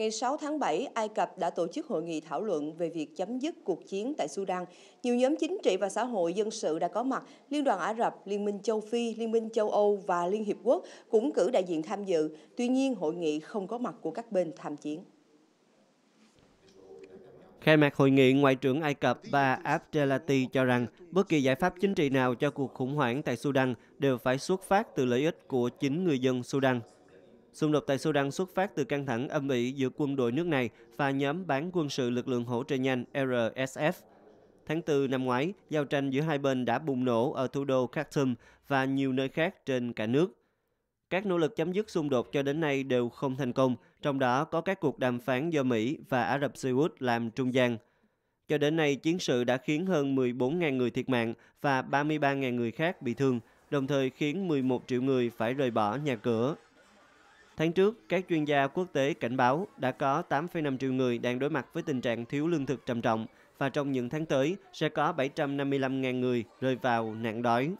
Ngày 6 tháng 7, Ai Cập đã tổ chức hội nghị thảo luận về việc chấm dứt cuộc chiến tại Sudan. Nhiều nhóm chính trị và xã hội dân sự đã có mặt. Liên đoàn Ả Rập, Liên minh châu Phi, Liên minh châu Âu và Liên Hiệp Quốc cũng cử đại diện tham dự. Tuy nhiên, hội nghị không có mặt của các bên tham chiến. Khai mạc hội nghị, Ngoại trưởng Ai Cập và Abdelati cho rằng bất kỳ giải pháp chính trị nào cho cuộc khủng hoảng tại Sudan đều phải xuất phát từ lợi ích của chính người dân Sudan. Xung đột tại Sudan xuất phát từ căng thẳng âm ỉ giữa quân đội nước này và nhóm bán quân sự lực lượng hỗ trợ nhanh RSF. Tháng 4 năm ngoái, giao tranh giữa hai bên đã bùng nổ ở thủ đô Khartoum và nhiều nơi khác trên cả nước. Các nỗ lực chấm dứt xung đột cho đến nay đều không thành công, trong đó có các cuộc đàm phán do Mỹ và Ả Rập Xê Út làm trung gian. Cho đến nay, chiến sự đã khiến hơn 14.000 người thiệt mạng và 33.000 người khác bị thương, đồng thời khiến 11 triệu người phải rời bỏ nhà cửa, Tháng trước, các chuyên gia quốc tế cảnh báo đã có 8,5 triệu người đang đối mặt với tình trạng thiếu lương thực trầm trọng và trong những tháng tới sẽ có 755.000 người rơi vào nạn đói.